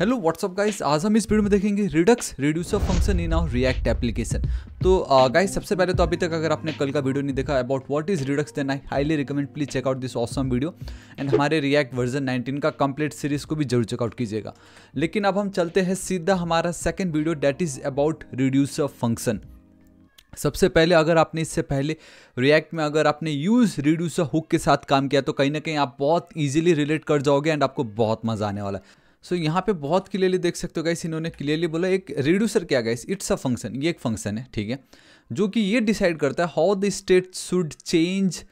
hello what's up guys आज हम इस वीडियो में देखेंगे Redux reducer function in our React application तो गाइस सबसे पहले तो अभी तक अगर आपने कल का वीडियो नहीं देखा about what is Redux then I highly recommend please check out this awesome video and हमारे रिएक्ट वर्जन 19 का कंप्लीट सीरीज को भी जरूर चेकआउट कीजिएगा लेकिन अब हम चलते हैं सीधा हमारा second video that is about reducer function सबसे पहले अगर आपने इससे पहले रिएक्ट में अगर आपने यूज़ रिड्यूसर हुक के साथ काम किया तो कहीं ना कहीं आप बहुत इजीली रिलेट कर जाओगे एंड आपको बहुत मज़ा आने वाला है सो so, यहाँ पे बहुत क्लियरली देख सकते हो गाइस इन्होंने क्लियरली बोला एक रिड्यूसर क्या गाइस इट्स अ फंक्शन ये एक फंक्शन है ठीक है जो कि ये डिसाइड करता है how the state should change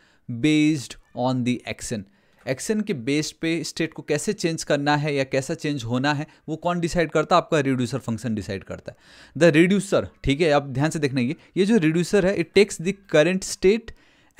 based on the action action के बेस पे स्टेट को कैसे चेंज करना है या कैसा चेंज होना है वो कौन डिसाइड करता है आपका रिड्यूसर फंक्शन डिसाइड करता है द रिड्यूसर ठीक है आप ध्यान से देखना ये ये जो रिड्यूसर है it takes the current state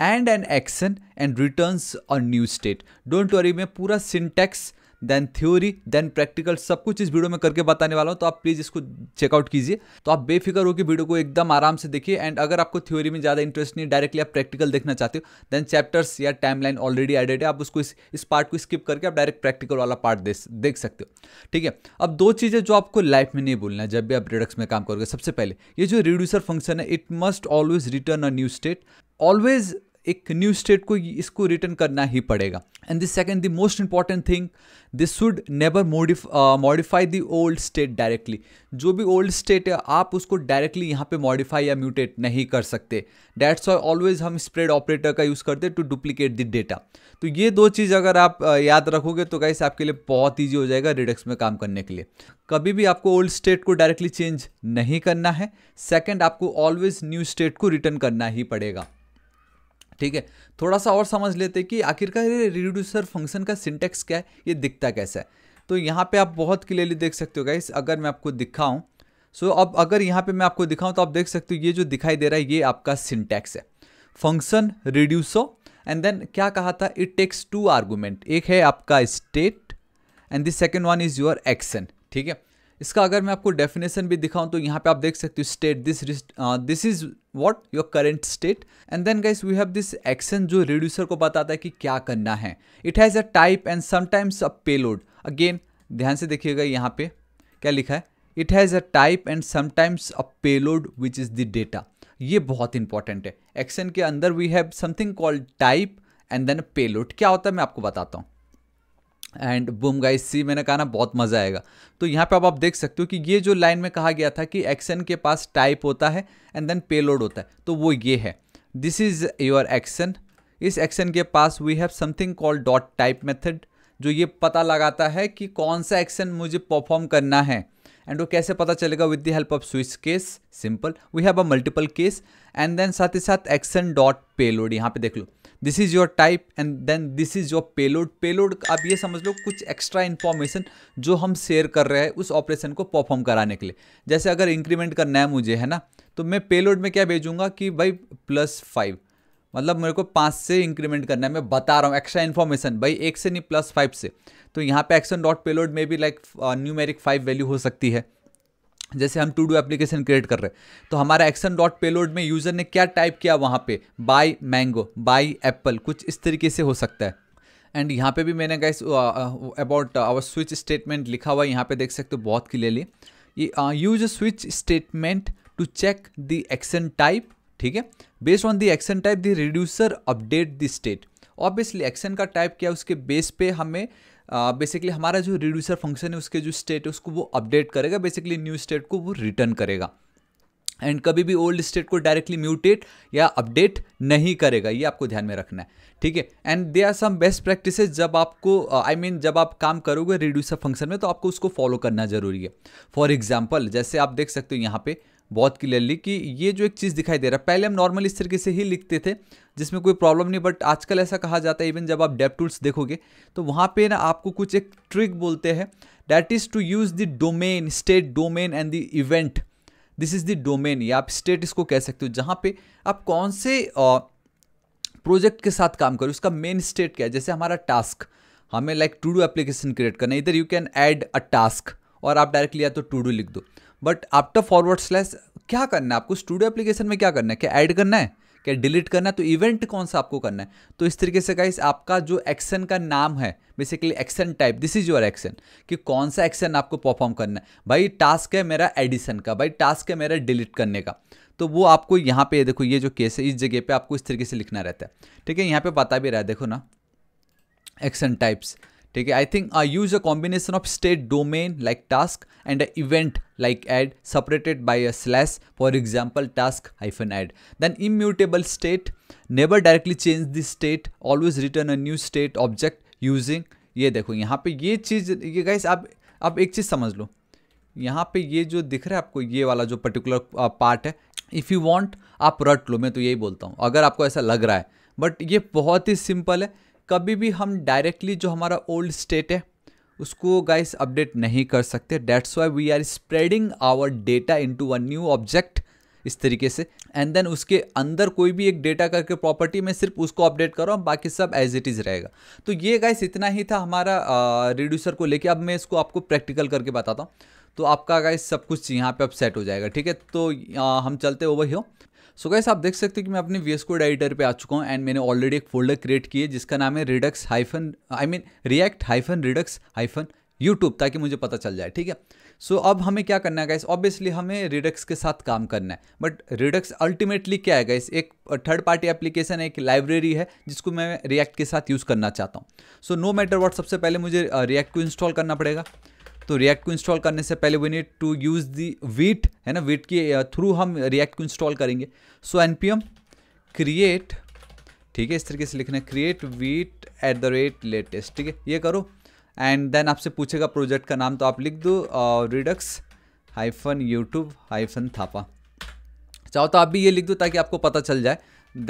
and an action and returns a new state don't worry मैं पूरा syntax then theory then practical सब कुछ इस वीडियो में करके बताने वाला हूँ तो आप प्लीज़ इसको चेकआउट कीजिए तो आप बेफिक्र होकर वीडियो को एकदम आराम से देखिए एंड अगर आपको थ्योरी में ज़्यादा इंटरेस्ट नहीं डायरेक्टली आप प्रैक्टिकल देखना चाहते हो देन चैप्टर्स या टाइम ऑलरेडी एडेड है आप उसको इस इस पार्ट को स्किप करके आप डायरेक्ट प्रैक्टिकल वाला पार्ट देख सकते हो ठीक है अब दो चीज़ें जो आपको लाइफ में नहीं बोलना है जब भी आप प्रोडक्ट्स में काम करोगे सबसे पहले ये जो रिड्यूसर फंक्शन है it must always return a new state always एक न्यू स्टेट को इसको रिटर्न करना ही पड़ेगा and the second the most important thing this should never modify the old state directly जो भी ओल्ड स्टेट है आप उसको डायरेक्टली यहाँ पे मॉडिफाई या म्यूटेट नहीं कर सकते डैट्स वाई ऑलवेज हम स्प्रेड ऑपरेटर का यूज़ करते टू डुप्लीकेट द डेटा तो ये दो चीज़ अगर आप uh, याद रखोगे तो कैसे आपके लिए बहुत ईजी हो जाएगा रिडक्स में काम करने के लिए कभी भी आपको ओल्ड स्टेट को डायरेक्टली चेंज नहीं करना है सेकेंड आपको ऑलवेज न्यू स्टेट को रिटर्न करना ही पड़ेगा ठीक है थोड़ा सा और समझ लेते कि आखिरकार ये रिड्यूसर फंक्शन का सिंटेक्स क्या है ये दिखता कैसा है तो यहाँ पे आप बहुत क्लियरली देख सकते हो गाइस अगर मैं आपको दिखाऊँ सो अब अगर यहाँ पे मैं आपको दिखाऊँ तो आप देख सकते हो ये जो दिखाई दे रहा है ये आपका सिंटेक्स है फंक्शन रिड्यूसो एंड देन क्या कहा था इट टेक्स टू आर्गूमेंट एक है आपका state and the second one is your action ठीक है इसका अगर मैं आपको डेफिनेशन भी दिखाऊं तो यहाँ पे आप देख सकते हो state this this is what your current state and then guys we have this action जो रिड्यूसर को बताता है कि क्या करना है it has a type and sometimes a payload again ध्यान से देखिएगा यहाँ पे क्या लिखा है it has a type and sometimes a payload which is the data ये बहुत इंपॉर्टेंट है एक्शन के अंदर we have something called type and then payload क्या होता है मैं आपको बताता हूँ एंड बूम गाइस सी मैंने कहा ना बहुत मज़ा आएगा तो यहाँ पे अब आप देख सकते हो कि ये जो लाइन में कहा गया था कि एक्शन के पास टाइप होता है एंड देन पेलोड होता है तो वो ये है दिस इज़ योर एक्शन इस एक्शन के पास we have something called dot type method जो ये पता लगाता है कि कौन सा एक्शन मुझे परफॉर्म करना है एंड वो कैसे पता चलेगा with the help of switch case simple we have a multiple case and then साथ ही साथ एक्शन डॉट पेलोड यहाँ पे देख लो this is your type and then this is your payload payload आप ये समझ लो कुछ एक्स्ट्रा इन्फॉर्मेशन जो हम शेयर कर रहे हैं उस ऑपरेशन को परफॉर्म कराने के लिए जैसे अगर इंक्रीमेंट करना है मुझे है ना तो मैं पेलोड में क्या भेजूंगा कि भाई प्लस फाइव मतलब मेरे को पाँच से इंक्रीमेंट करना है मैं बता रहा हूँ एक्स्ट्रा इन्फॉर्मेशन भाई एक से नहीं प्लस फाइव से तो यहाँ पे एक्शन डॉट पेलोड में भी लाइक न्यूमेरिक फाइव वैल्यू हो सकती है जैसे हम टू डू एप्लीकेशन क्रिएट कर रहे हैं तो हमारा एक्शन डॉट पेलोड में यूज़र ने क्या टाइप किया वहाँ पे बाय मैंगो बाय एप्पल कुछ इस तरीके से हो सकता है एंड यहाँ पे भी मैंने guys about our switch statement लिखा हुआ है यहाँ पे देख सकते हो बहुत clearly use switch statement to check the action type ठीक है based on the action type the reducer update the state obviously action का टाइप क्या है उसके बेस पे हमें बेसिकली uh, हमारा जो रिड्यूसर फंक्शन है उसके जो स्टेट है उसको वो अपडेट करेगा बेसिकली न्यू स्टेट को वो रिटर्न करेगा एंड कभी भी ओल्ड स्टेट को डायरेक्टली म्यूटेट या अपडेट नहीं करेगा ये आपको ध्यान में रखना है ठीक है and there are some best practice जब आपको I uh, mean I mean, जब आप काम करोगे रिड्यूसर फंक्शन में तो आपको उसको फॉलो करना जरूरी है फॉर एग्जाम्पल जैसे आप देख सकते हो यहाँ पे बहुत क्लियरली कि ये जो एक चीज़ दिखाई दे रहा है पहले हम नॉर्मल इस तरीके से ही लिखते थे जिसमें कोई प्रॉब्लम नहीं बट आजकल ऐसा कहा जाता है इवन जब आप डेप टूल्स देखोगे तो वहाँ पे ना आपको कुछ एक ट्रिक बोलते हैं that is to use the domain state domain and the event this is the domain या आप स्टेट इसको कह सकते हो जहाँ पे आप कौन से प्रोजेक्ट के साथ काम करो उसका मेन स्टेट क्या है जैसे हमारा टास्क हमें like to do application create करना इधर you can add a task और आप डायरेक्टली या तो टू डू लिख दो बट आफ्टर फॉरवर्ड स्लैश क्या करना है आपको स्टूडियो एप्लीकेशन में क्या करना है क्या ऐड करना है क्या डिलीट करना है तो इवेंट कौन सा आपको करना है तो इस तरीके से गाइस आपका जो एक्शन का नाम है basically action type this is your action कि कौन सा एक्शन आपको परफॉर्म करना है भाई टास्क है मेरा एडिशन का भाई टास्क है मेरा डिलीट करने का तो वो आपको यहाँ पे देखो ये जो केस है इस जगह पे आपको इस तरीके से लिखना रहता है ठीक है यहाँ पे पता भी रहा है देखो ना एक्शन टाइप्स ठीक है I think I use a combination of state domain like task and a event like add separated by a slash for example task hyphen add then immutable state never directly change this state always return a new state object using ये देखो यहाँ पे ये चीज़ ये guys आप आप एक चीज़ समझ लो यहाँ पे ये जो दिख रहा है आपको ये वाला जो पर्टिकुलर पार्ट uh, है इफ़ यू वांट आप रट लो मैं तो यही बोलता हूँ अगर आपको ऐसा लग रहा है बट ये बहुत ही सिंपल है कभी भी हम डायरेक्टली जो हमारा ओल्ड स्टेट है उसको गाइस अपडेट नहीं कर सकते that's why we are spreading our data into one new object इस तरीके से एंड देन उसके अंदर कोई भी एक डेटा करके प्रॉपर्टी में सिर्फ उसको अपडेट करो बाकी सब एज इट इज़ रहेगा तो ये गाइस इतना ही था हमारा रिड्यूसर को लेके अब मैं इसको आपको प्रैक्टिकल करके बताता हूँ तो आपका गाइस सब कुछ यहाँ पे अब सेट हो जाएगा ठीक है तो आ, हम चलते ओवर हो सो गैस आप देख सकते हो कि मैं अपने वीएस कोड एडिटर पर आ चुका हूँ एंड मैंने ऑलरेडी एक फोल्डर क्रिएट किया जिसका नाम है Redux hyphen I mean React hyphen Redux hyphen YouTube ताकि मुझे पता चल जाए ठीक है सो so, अब हमें क्या करना है गाइस ऑब्वियसली हमें रिडक्स के साथ काम करना है बट रिडक्स अल्टीमेटली क्या है गाइस एक थर्ड पार्टी एप्लीकेशन है एक लाइब्रेरी है जिसको मैं रिएक्ट के साथ यूज़ करना चाहता हूँ सो नो मैटर वॉट सबसे पहले मुझे रिएक्ट uh, को इंस्टॉल करना पड़ेगा तो रिएक्ट को इंस्टॉल करने से पहले we need to use the Vite है ना वीट के थ्रू हम रिएक्ट को इंस्टॉल करेंगे so N P M create ठीक है इस तरीके से लिखना है create Vite at the rate latest ठीक है ये करो एंड देन आपसे पूछेगा प्रोजेक्ट का नाम तो आप लिख दो Redux hyphen YouTube hyphen Thapa चाहो तो आप भी ये लिख दो ताकि आपको पता चल जाए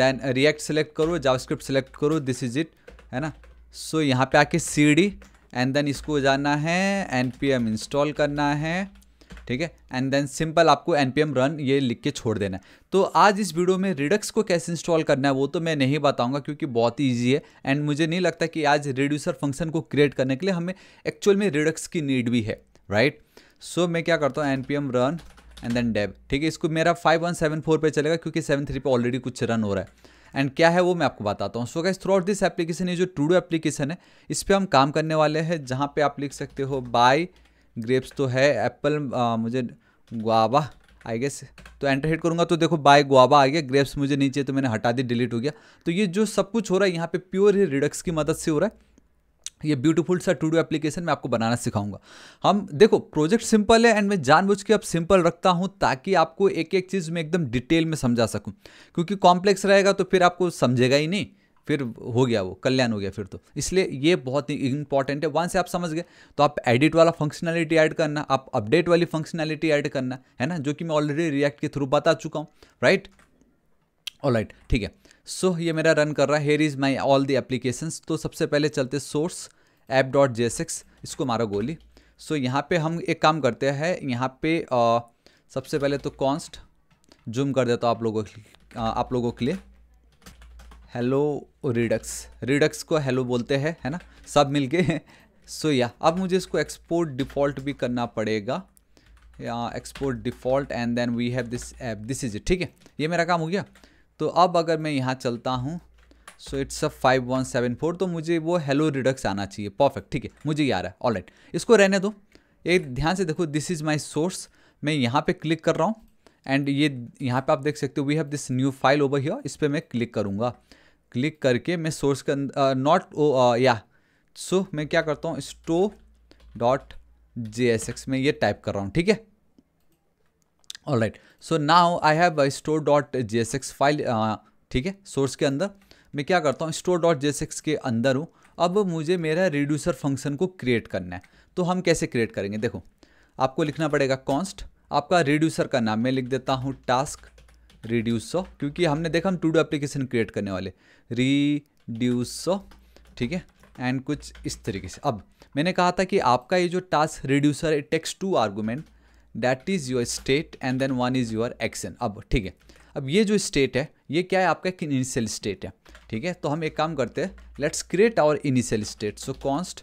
देन रिएक्ट सेलेक्ट करो जावास्क्रिप्ट सेलेक्ट करो दिस इज इट है ना सो so, यहाँ पे आके सी डी एंड देन इसको जाना है एन इंस्टॉल करना है ठीक है एंड देन सिंपल आपको एन पी एम रन ये लिख के छोड़ देना है तो आज इस वीडियो में रिडक्स को कैसे इंस्टॉल करना है वो तो मैं नहीं बताऊंगा क्योंकि बहुत ही ईजी है एंड मुझे नहीं लगता कि आज रिड्यूसर फंक्शन को क्रिएट करने के लिए हमें एक्चुअल में रिडक्स की नीड भी है राइट सो so, मैं क्या करता हूँ N P M run and then dev ठीक है इसको मेरा फाइव वन सेवन फोर पर चलेगा क्योंकि सेवन थ्री पर ऑलरेडी कुछ रन हो रहा है एंड क्या है वो मैं आपको बताता हूँ सो गैस थ्रू आउट दिस एप्लीकेशन ये जो टूडो एप्लीकेशन है इस पर हम काम करने वाले हैं जहाँ पे आप लिख सकते हो बाय ग्रेप्स तो है एप्पल मुझे गुआवा आई गेस तो एंटर हिट करूँगा तो देखो बाय गुआवा आ गया ग्रेप्स मुझे नीचे तो मैंने हटा दी डिलीट हो गया तो ये जो सब कुछ हो रहा है यहाँ पे प्योर ही रिडक्स की मदद से हो रहा है ये ब्यूटीफुल सा टू डू एप्लीकेशन मैं आपको बनाना सिखाऊंगा हम देखो प्रोजेक्ट सिंपल है एंड मैं जानबूझ के अब सिंपल रखता हूँ ताकि आपको एक एक चीज़ मैं एकदम डिटेल में समझा सकूँ क्योंकि कॉम्प्लेक्स रहेगा तो फिर आपको समझेगा ही नहीं फिर हो गया वो कल्याण हो गया फिर तो इसलिए ये बहुत ही इंपॉर्टेंट है वहाँ से आप समझ गए तो आप एडिट वाला फंक्शनैलिटी ऐड करना आप अपडेट वाली फंक्शनैलिटी ऐड करना है ना जो कि मैं ऑलरेडी रिएक्ट के थ्रू बता चुका हूँ राइट ऑलराइट ठीक है सो so, ये मेरा रन कर रहा है here is my all the application तो सबसे पहले चलते source app dot J six इसको मारो गोली सो so, यहाँ पे हम एक काम करते हैं यहाँ पे आ, सबसे पहले तो कॉन्स्ट जूम कर देता हूँ आप लोगों आ, आप लोगों के लिए हेलो रिडक्स रिडक्स को हेलो बोलते हैं है ना सब मिल के सो या अब मुझे इसको एक्सपोर्ट डिफ़ॉल्ट भी करना पड़ेगा या export default and then we have this app this is it ठीक है ये मेरा काम हो गया तो अब अगर मैं यहाँ चलता हूँ so it's a five one seven four तो मुझे वो हेलो रिडक्स आना चाहिए परफेक्ट ठीक है मुझे ये आ रहा है ऑल राइट इसको रहने दो एक ध्यान से देखो दिस इज़ माई सोर्स मैं यहाँ पे क्लिक कर रहा हूँ एंड ये यहाँ पे आप देख सकते हो we have this new file over here इस पर मैं क्लिक करूँगा क्लिक करके मैं सोर्स के अंदर नॉट ओ या सो मैं क्या करता हूँ store dot J S X में ये टाइप कर रहा हूँ ठीक है alright so now I have store dot J S X file ठीक है सोर्स के अंदर मैं क्या करता हूँ store dot J S X के अंदर हूँ अब मुझे मेरा रिड्यूसर फंक्शन को क्रिएट करना है तो हम कैसे क्रिएट करेंगे देखो आपको लिखना पड़ेगा कॉन्स्ट आपका रिड्यूसर का नाम मैं लिख देता हूँ टास्क रिड्यूसो क्योंकि हमने देखा हम टू डू एप्लीकेशन क्रिएट करने वाले रिड्यूसो ठीक है एंड कुछ इस तरीके से अब मैंने कहा था कि आपका ये जो टास्क रिड्यूसर है takes two argument that is your state and then one is your action अब ठीक है अब ये जो स्टेट है ये क्या है आपका इनिशियल स्टेट है ठीक है तो हम एक काम करते हैं let's create our initial state so const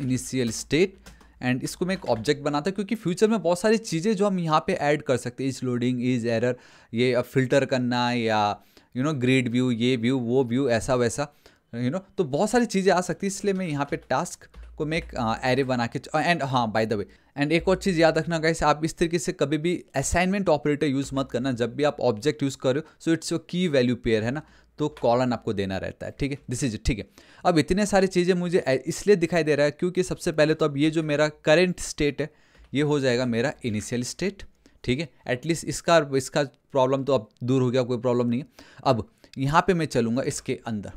initial state and इसको मैं एक ऑब्जेक्ट बनाता हूँ क्योंकि फ्यूचर में बहुत सारी चीज़ें जो हम यहाँ पे ऐड कर सकते हैं इज लोडिंग इज एरर ये फिल्टर करना या यू नो ग्रेड व्यू ये व्यू वो व्यू ऐसा वैसा यू you नो know, तो बहुत सारी चीज़ें आ सकती है इसलिए मैं यहाँ पे टास्क आपको मैं एक एरे बना के एंड हाँ बाय द वे एंड एक और चीज़ याद रखना गाइस आप इस तरीके से कभी भी असाइनमेंट ऑपरेटर यूज़ मत करना जब भी आप ऑब्जेक्ट यूज़ करो so it's your key value pair है ना तो कॉलन आपको देना रहता है ठीक है दिस इज ठीक है अब इतने सारी चीज़ें मुझे इसलिए दिखाई दे रहा है क्योंकि सबसे पहले तो अब ये जो मेरा करेंट स्टेट है ये हो जाएगा मेरा इनिशियल स्टेट ठीक है एटलीस्ट इसका इसका प्रॉब्लम तो अब दूर हो गया कोई प्रॉब्लम नहीं है अब यहाँ पे मैं चलूँगा इसके अंदर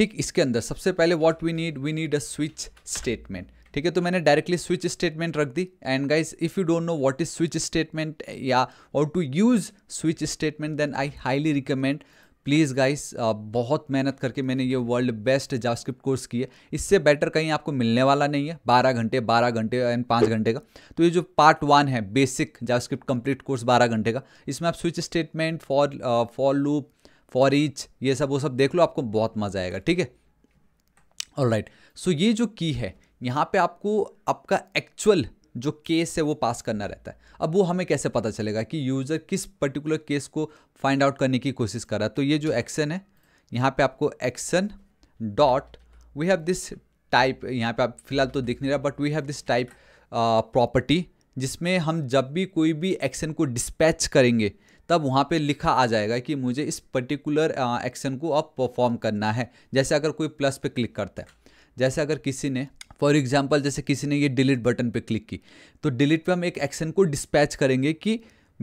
ठीक इसके अंदर सबसे पहले what we need we need a switch statement ठीक है तो मैंने डायरेक्टली स्विच स्टेटमेंट रख दी and guys if you don't know what is switch statement या और to use switch statement then I highly recommend please guys बहुत मेहनत करके मैंने ये वर्ल्ड बेस्ट जावास्क्रिप्ट कोर्स किया इससे बेटर कहीं आपको मिलने वाला नहीं है 12 घंटे 12 घंटे एंड 5 घंटे का तो ये जो पार्ट वन है बेसिक जावास्क्रिप्ट कंप्लीट कोर्स 12 घंटे का इसमें आप switch statement for for loop for each ये सब वो सब देख लो आपको बहुत मज़ा आएगा ठीक है और राइट सो ये जो की है यहाँ पे आपको आपका एक्चुअल जो केस है वो पास करना रहता है अब वो हमें कैसे पता चलेगा कि यूज़र किस पर्टिकुलर केस को फाइंड आउट करने की कोशिश कर रहा है तो ये जो एक्शन है यहाँ पे आपको action dot we have this type यहाँ पे आप फिलहाल तो दिख नहीं रहा but we have this type property जिसमें हम जब भी कोई भी एक्शन को डिस्पैच करेंगे तब वहाँ पे लिखा आ जाएगा कि मुझे इस पर्टिकुलर एक्शन को अब परफॉर्म करना है जैसे अगर कोई प्लस पे क्लिक करता है जैसे अगर किसी ने फॉर एग्जाम्पल जैसे किसी ने ये डिलीट बटन पे क्लिक की तो डिलीट पे हम एक एक्शन को डिस्पैच करेंगे कि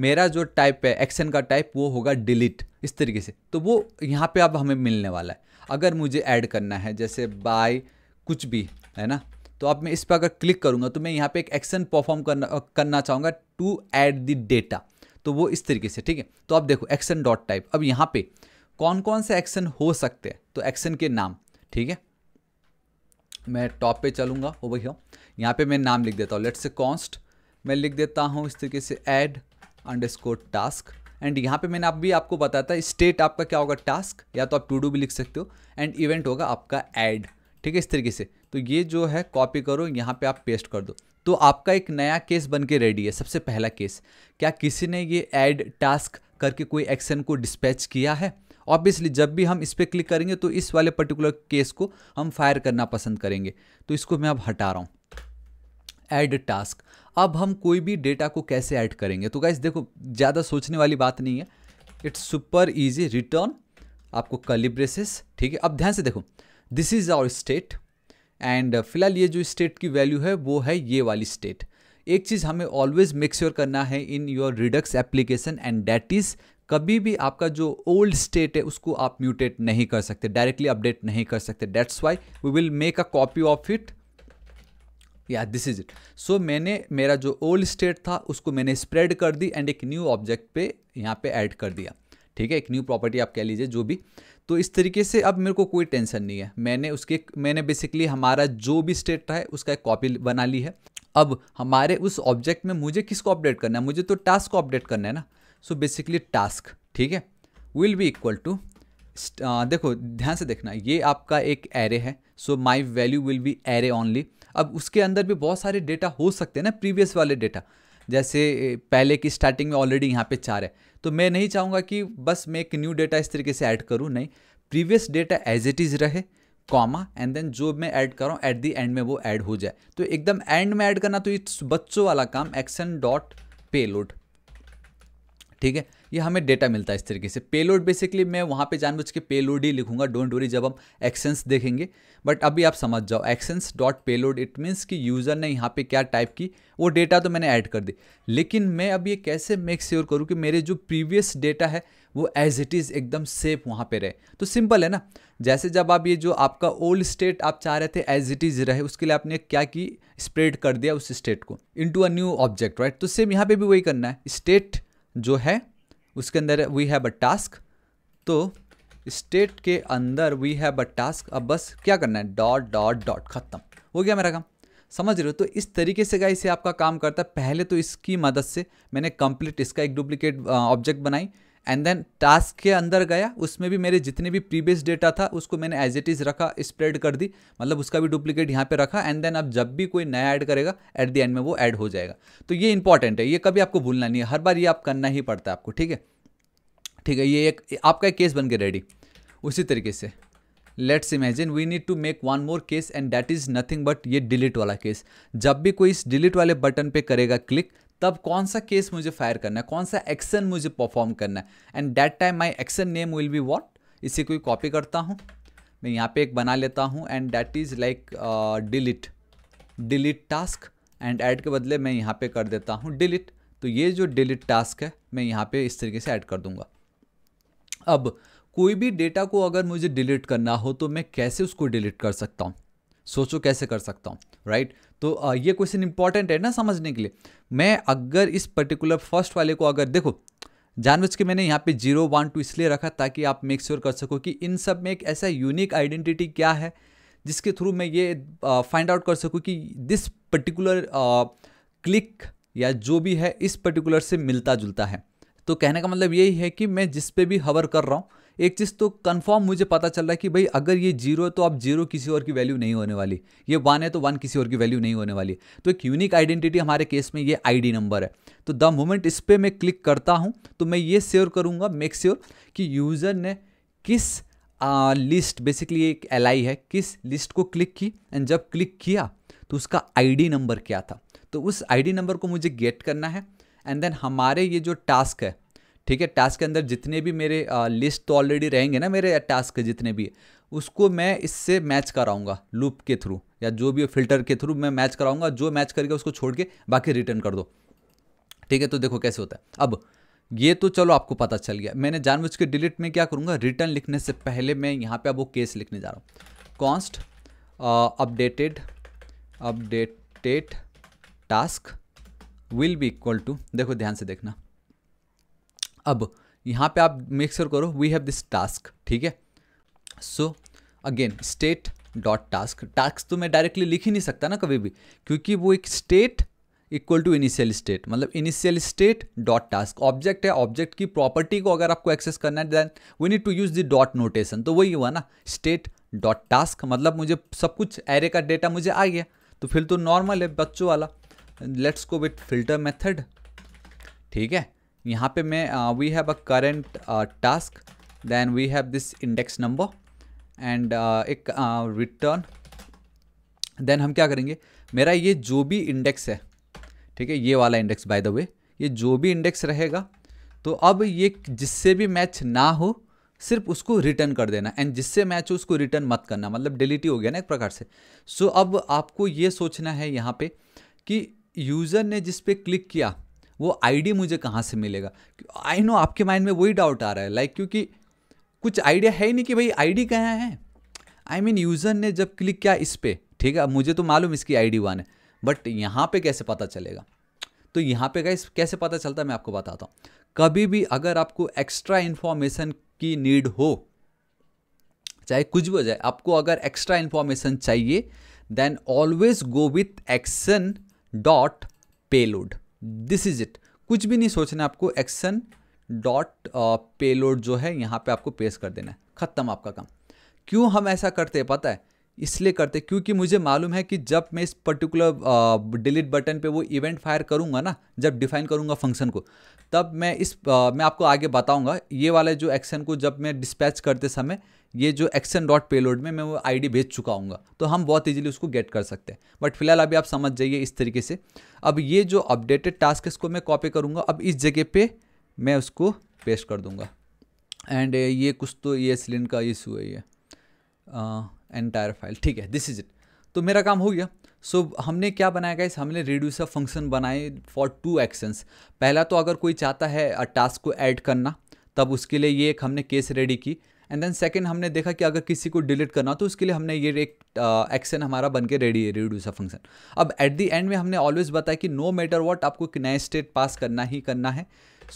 मेरा जो टाइप है एक्शन का टाइप वो होगा डिलीट इस तरीके से तो वो यहाँ पर अब हमें मिलने वाला है अगर मुझे ऐड करना है जैसे बाय कुछ भी है ना तो अब मैं इस पर अगर क्लिक करूँगा तो मैं यहाँ पे एक एक्शन परफॉर्म करना करना चाहूँगा टू ऐड द डेटा तो वो इस तरीके से ठीक है तो आप देखो एक्शन डॉट टाइप अब यहाँ पे कौन कौन से एक्शन हो सकते हैं तो एक्शन के नाम ठीक है मैं टॉप पे चलूँगा वो भैया यहाँ पे मैं नाम लिख देता हूँ लेट्स से कॉन्स्ट मैं लिख देता हूँ इस तरीके से एड स्कोर टास्क एंड यहाँ पे मैंने आप भी आपको बताया था स्टेट आपका क्या होगा टास्क या तो आप टू डू भी लिख सकते हो एंड इवेंट होगा आपका एड ठीक है इस तरीके से तो ये जो है कॉपी करो यहाँ पे आप पेस्ट कर दो तो आपका एक नया केस बन के रेडी है सबसे पहला केस क्या किसी ने ये ऐड टास्क करके कोई एक्शन को डिस्पैच किया है ऑब्वियसली जब भी हम इस पर क्लिक करेंगे तो इस वाले पर्टिकुलर केस को हम फायर करना पसंद करेंगे तो इसको मैं अब हटा रहा हूँ ऐड टास्क अब हम कोई भी डेटा को कैसे ऐड करेंगे तो गाइज देखो ज़्यादा सोचने वाली बात नहीं है इट्स सुपर ईजी रिटर्न आपको कलिब्रेसिस ठीक है अब ध्यान से देखो this is our state and uh, फिलहाल ये जो स्टेट की वैल्यू है वो है ये वाली स्टेट एक चीज़ हमें ऑलवेज मेक करना है in your Redux application and that is कभी भी आपका जो ओल्ड स्टेट है उसको आप म्यूटेट नहीं कर सकते डायरेक्टली अपडेट नहीं कर सकते that's why we will make a copy of it या दिस इज इट सो मैंने मेरा जो ओल्ड स्टेट था उसको मैंने स्प्रेड कर दी एंड एक न्यू ऑब्जेक्ट पे यहाँ पे ऐड कर दिया ठीक है एक न्यू प्रॉपर्टी आप कह लीजिए जो भी तो इस तरीके से अब मेरे को कोई टेंशन नहीं है मैंने उसके मैंने बेसिकली हमारा जो भी स्टेट रहा है उसका एक कॉपी बना ली है अब हमारे उस ऑब्जेक्ट में मुझे किसको अपडेट करना है मुझे तो टास्क को अपडेट करना है ना सो बेसिकली टास्क ठीक है विल बी इक्वल टू देखो ध्यान से देखना ये आपका एक एरे है so my value will be array only अब उसके अंदर भी बहुत सारे डेटा हो सकते हैं ना प्रीवियस वाले डेटा जैसे पहले की स्टार्टिंग में ऑलरेडी यहाँ पे चार है तो मैं नहीं चाहूँगा कि बस मैं एक न्यू डेटा इस तरीके से ऐड करूँ नहीं previous data as it is रहे कॉमा एंड देन जो मैं ऐड कर रहा हूँ एट दी एंड में वो ऐड हो जाए तो एकदम एंड में ऐड करना तो इट्स बच्चों वाला काम एक्शन डॉट पे लोड ठीक है ये हमें डेटा मिलता है इस तरीके से पेलोड बेसिकली मैं वहाँ पे जानबूझ के पेलोड ही लिखूंगा डोंट वरी जब हम एक्सेंस देखेंगे बट अभी आप समझ जाओ action dot payload it means कि यूज़र ने यहाँ पे क्या टाइप की वो डेटा तो मैंने ऐड कर दी लेकिन मैं अब ये कैसे मेक श्योर करूँ कि मेरे जो प्रीवियस डेटा है वो एज इट इज़ एकदम सेफ वहाँ पे रहे तो सिंपल है ना जैसे जब आप ये जो आपका ओल्ड स्टेट आप चाह रहे थे एज इट इज़ रहे उसके लिए आपने क्या की स्प्रेड कर दिया उस स्टेट को into a new object right तो सेम यहाँ पे भी वही करना है स्टेट जो है उसके अंदर वी हैव अ टास्क तो स्टेट के अंदर वी हैव अ टास्क अब बस क्या करना है डॉट डॉट डॉट ख़त्म हो गया मेरा काम समझ रहे हो तो इस तरीके से गाइस इसे आपका काम करता है पहले तो इसकी मदद से मैंने कंप्लीट इसका एक डुप्लीकेट ऑब्जेक्ट बनाई एंड देन टास्क के अंदर गया उसमें भी मेरे जितने भी प्रीवियस डेटा था उसको मैंने एज इट इज़ रखा स्प्रेड कर दी मतलब उसका भी डुप्लीकेट यहाँ पे रखा एंड देन आप जब भी कोई नया ऐड करेगा एट द एंड में वो ऐड हो जाएगा तो ये इंपॉर्टेंट है ये कभी आपको भूलना नहीं है हर बार ये आप करना ही पड़ता है आपको ठीक है ठीक है ये एक आपका एक केस बन के रेडी उसी तरीके से let's imagine we need to make one more case and that is nothing but ये डिलीट वाला केस जब भी कोई इस डिलीट वाले बटन पे करेगा क्लिक तब कौन सा केस मुझे फायर करना है कौन सा एक्शन मुझे परफॉर्म करना है and that time my action name will be what इसे कोई कॉपी करता हूँ मैं यहाँ पे एक बना लेता हूँ and that is like delete delete task and add के बदले मैं यहाँ पे कर देता हूँ डिलीट तो ये जो डिलीट टास्क है मैं यहाँ पे इस तरीके से ऐड कर दूँगा अब कोई भी डेटा को अगर मुझे डिलीट करना हो तो मैं कैसे उसको डिलीट कर सकता हूँ सोचो कैसे कर सकता हूँ राइट तो ये क्वेश्चन इंपॉर्टेंट है ना समझने के लिए मैं अगर इस पर्टिकुलर फर्स्ट वाले को अगर देखो जानबूझ के मैंने यहाँ पे जीरो वन टू इसलिए रखा ताकि आप मेक श्योर कर सको कि इन सब में एक ऐसा यूनिक आइडेंटिटी क्या है जिसके थ्रू मैं ये फाइंड आउट कर सकूँ कि दिस पर्टिकुलर क्लिक या जो भी है इस पर्टिकुलर से मिलता जुलता है तो कहने का मतलब यही है कि मैं जिस पे भी हवर कर रहा हूँ एक चीज़ तो कन्फर्म मुझे पता चल रहा है कि भाई अगर ये जीरो है तो अब जीरो किसी और की वैल्यू नहीं होने वाली ये वन है तो वन किसी और की वैल्यू नहीं होने वाली तो एक यूनिक आइडेंटिटी हमारे केस में ये आईडी नंबर है तो द मोमेंट इस पर मैं क्लिक करता हूँ तो मैं ये श्योर करूँगा मेक श्योर कि यूज़र ने किस लिस्ट बेसिकली एक एल है किस लिस्ट को क्लिक की एंड जब क्लिक किया तो उसका आई नंबर क्या था तो उस आई नंबर को मुझे गेट करना है एंड देन हमारे ये जो टास्क है ठीक है टास्क के अंदर जितने भी मेरे आ, लिस्ट तो ऑलरेडी रहेंगे ना मेरे टास्क जितने भी उसको मैं इससे मैच कराऊंगा लूप के थ्रू या जो भी फिल्टर के थ्रू मैं मैच कराऊंगा जो मैच करके उसको छोड़ के बाकी रिटर्न कर दो ठीक है तो देखो कैसे होता है अब ये तो चलो आपको पता चल गया मैंने जानबूझ के डिलीट में क्या करूँगा रिटर्न लिखने से पहले मैं यहाँ पर अब वो केस लिखने जा रहा हूँ const updated updated task will be equal to देखो ध्यान से देखना अब यहाँ पे आप मेक श्योर करो वी हैव दिस टास्क ठीक है so again state dot task task तो मैं डायरेक्टली लिख ही नहीं सकता ना कभी भी क्योंकि वो एक state equal to initial state मतलब initial state dot task object है ऑब्जेक्ट की प्रॉपर्टी को अगर आपको एक्सेस करना है then we need to use the dot notation तो वही हुआ ना स्टेट डॉट टास्क मतलब मुझे सब कुछ एरे का डेटा मुझे आ गया तो फिर तो नॉर्मल है बच्चों वाला let's go with filter method ठीक है यहाँ पे मैं we have a current task then we have this index number and एक रिटर्न uh, देन हम क्या करेंगे मेरा ये जो भी इंडेक्स है ठीक है ये वाला इंडेक्स बाय द वे ये जो भी इंडेक्स रहेगा तो अब ये जिससे भी मैच ना हो सिर्फ उसको रिटर्न कर देना एंड जिससे मैच हो उसको रिटर्न मत करना मतलब डिलीट ही हो गया ना एक प्रकार से सो so, अब आपको ये सोचना है यहाँ पे कि यूज़र ने जिस पे क्लिक किया वो आइडिया मुझे कहाँ से मिलेगा आई नो आपके माइंड में वही डाउट आ रहा है लाइक like, क्योंकि कुछ आइडिया है ही नहीं कि भाई आईडी कहाँ है आई मीन यूज़र ने जब क्लिक किया इस पर ठीक है मुझे तो मालूम इसकी आईडी वन है बट यहाँ पे कैसे पता चलेगा तो यहाँ पे गाइस कैसे पता चलता है मैं आपको बताता हूँ कभी भी अगर आपको एक्स्ट्रा इन्फॉर्मेशन की नीड हो चाहे कुछ भी हो जाए आपको अगर एक्स्ट्रा इन्फॉर्मेशन चाहिए then always go with action dot payload this is it कुछ भी नहीं सोचना आपको एक्शन डॉट पेलोड जो है यहाँ पे आपको पेश कर देना है ख़त्म आपका काम क्यों हम ऐसा करते हैं पता है इसलिए करते क्योंकि मुझे मालूम है कि जब मैं इस पर्टिकुलर डिलीट बटन पे वो इवेंट फायर करूँगा ना जब डिफाइन करूँगा फंक्शन को तब मैं इस आ, मैं आपको आगे बताऊँगा ये वाले जो एक्शन को जब मैं डिस्पैच करते समय ये जो एक्शन डॉट पेलोड में मैं वो आईडी भेज चुका हूँ तो हम बहुत ईजिली उसको गेट कर सकते हैं बट फिलहाल अभी आप समझ जाइए इस तरीके से अब ये जो अपडेटेड टास्क है इसको मैं कॉपी करूँगा अब इस जगह पर मैं उसको पेश कर दूँगा एंड ये कुछ तो ये सिलेंड का इशू है ये एंटायर फाइल ठीक है दिस इज इट तो मेरा काम हो गया सो so, हमने क्या बनाया गया हमने रिड्यूसर फंक्शन बनाए फॉर टू एक्शंस पहला तो अगर कोई चाहता है टास्क को ऐड करना तब उसके लिए ये एक हमने केस रेडी की एंड देन सेकेंड हमने देखा कि अगर किसी को डिलीट करना हो तो उसके लिए हमने ये एक एक्शन uh, हमारा बन के रेडी है रिड्यूसर फंक्शन अब एट दी एंड में हमने ऑलवेज बताया कि नो मैटर वॉट आपको नए स्टेट पास करना ही करना है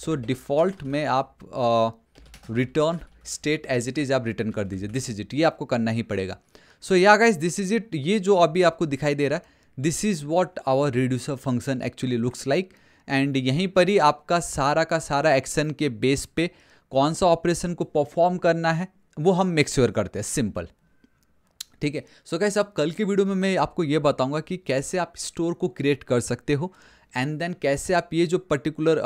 सो so, डिफ़ॉल्ट में आप uh, return state as it is आप रिटर्न कर दीजिए दिस इज इट ये आपको करना ही पड़ेगा सो yeah guys this is it ये जो अभी आपको दिखाई दे रहा है this is what our reducer function actually looks like and यहीं पर ही आपका सारा का सारा एक्शन के बेस पे कौन सा ऑपरेशन को परफॉर्म करना है वो हम मेक श्योर करते हैं सिंपल ठीक है सो so कैसे अब कल की वीडियो में मैं आपको ये बताऊंगा कि कैसे आप स्टोर को क्रिएट कर सकते हो एंड देन कैसे आप ये जो पर्टिकुलर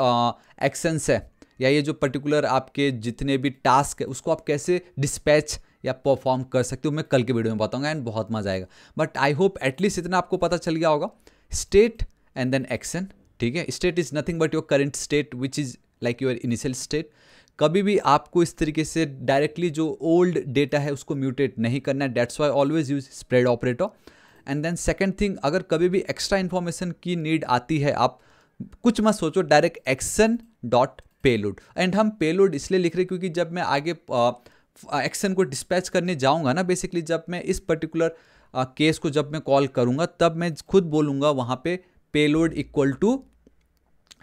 एक्शंस है या ये जो पर्टिकुलर आपके जितने भी टास्क है उसको आप कैसे डिस्पैच या परफॉर्म कर सकते हो मैं कल के वीडियो में बताऊंगा एंड बहुत मजा आएगा बट आई होप एटलीस्ट इतना आपको पता चल गया होगा स्टेट एंड देन एक्शन ठीक है state is nothing but your current state which is like your initial state कभी भी आपको इस तरीके से डायरेक्टली जो ओल्ड डेटा है उसको म्यूटेट नहीं करना है that's why always use spread operator and then second thing अगर कभी भी एक्स्ट्रा इन्फॉर्मेशन की नीड आती है आप कुछ मत सोचो direct action dot payload and हम पेलोड इसलिए लिख रहे हैं क्योंकि जब मैं आगे एक्शन को डिस्पैच करने जाऊँगा ना बेसिकली जब मैं इस पर्टिकुलर केस को जब मैं कॉल करूँगा तब मैं खुद बोलूँगा वहाँ पे पेलोड इक्वल टू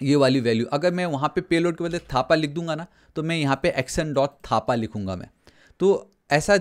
ये वाली वैल्यू अगर मैं वहाँ पे पेलोड के बदले थापा लिख दूंगा ना तो मैं यहाँ पे एक्शन डॉट थापा लिखूंगा मैं तो ऐसा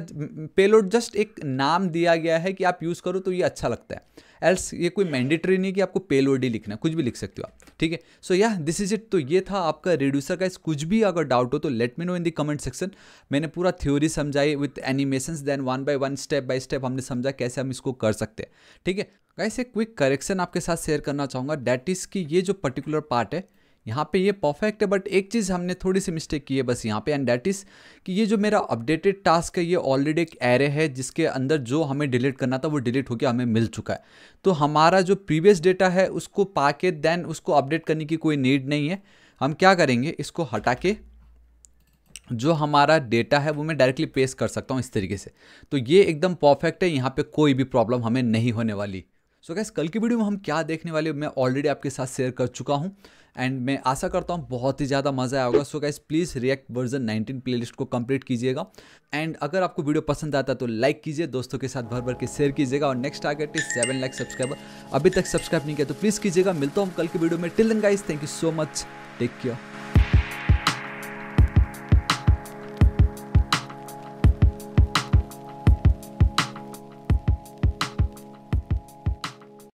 पेलोड जस्ट एक नाम दिया गया है कि आप यूज़ करो तो ये अच्छा लगता है एल्स ये कोई मैंडेटरी नहीं कि आपको पेलोडी लिखना कुछ भी लिख सकते हो आप ठीक है सो या दिस इज इट तो ये था आपका रिड्यूसर का इस कुछ भी अगर डाउट हो तो let me know in the comment section मैंने पूरा थ्योरी समझाई with animation then one by one step by step हमने समझा कैसे हम इसको कर सकते हैं ठीक है गाइस एक क्विक करेक्शन आपके साथ शेयर करना चाहूँगा डैट इज़ कि ये जो पर्टिकुलर पार्ट है यहाँ पे ये परफेक्ट है बट एक चीज़ हमने थोड़ी सी मिस्टेक की है बस यहाँ पे एंड दैट इज़ कि ये जो मेरा अपडेटेड टास्क है ये ऑलरेडी एक एरे है जिसके अंदर जो हमें डिलीट करना था वो डिलीट होकर हमें मिल चुका है तो हमारा जो प्रीवियस डेटा है उसको पा के देन उसको अपडेट करने की कोई नीड नहीं है हम क्या करेंगे इसको हटा के जो हमारा डेटा है वो मैं डायरेक्टली पेस्ट कर सकता हूँ इस तरीके से तो ये एकदम परफेक्ट है यहाँ पे कोई भी प्रॉब्लम हमें नहीं होने वाली सो गैस कल की वीडियो में हम क्या देखने वाले मैं ऑलरेडी आपके साथ शेयर कर चुका हूँ एंड मैं आशा करता हूँ बहुत ही ज़्यादा मज़ा आया होगा so guys please React version 19 playlist को कंप्लीट कीजिएगा एंड अगर आपको वीडियो पसंद आता है तो लाइक कीजिए दोस्तों के साथ भर भर के शेयर कीजिएगा और next target is seven lakh subscriber अभी तक सब्सक्राइब नहीं किया तो प्लीज़ कीजिएगा मिलता हूँ कल की वीडियो में till then guys thank you so much take care